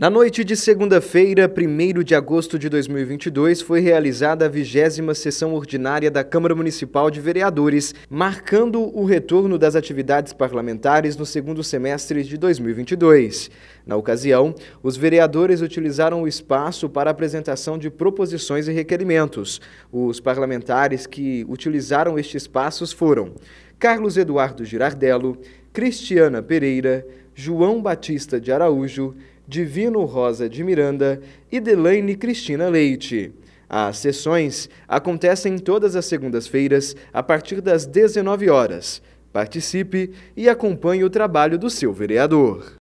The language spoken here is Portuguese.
Na noite de segunda-feira, 1 de agosto de 2022, foi realizada a vigésima sessão ordinária da Câmara Municipal de Vereadores, marcando o retorno das atividades parlamentares no segundo semestre de 2022. Na ocasião, os vereadores utilizaram o espaço para apresentação de proposições e requerimentos. Os parlamentares que utilizaram estes espaços foram Carlos Eduardo Girardello, Cristiana Pereira, João Batista de Araújo, Divino Rosa de Miranda e Delaine Cristina Leite. As sessões acontecem todas as segundas-feiras a partir das 19 horas. Participe e acompanhe o trabalho do seu vereador.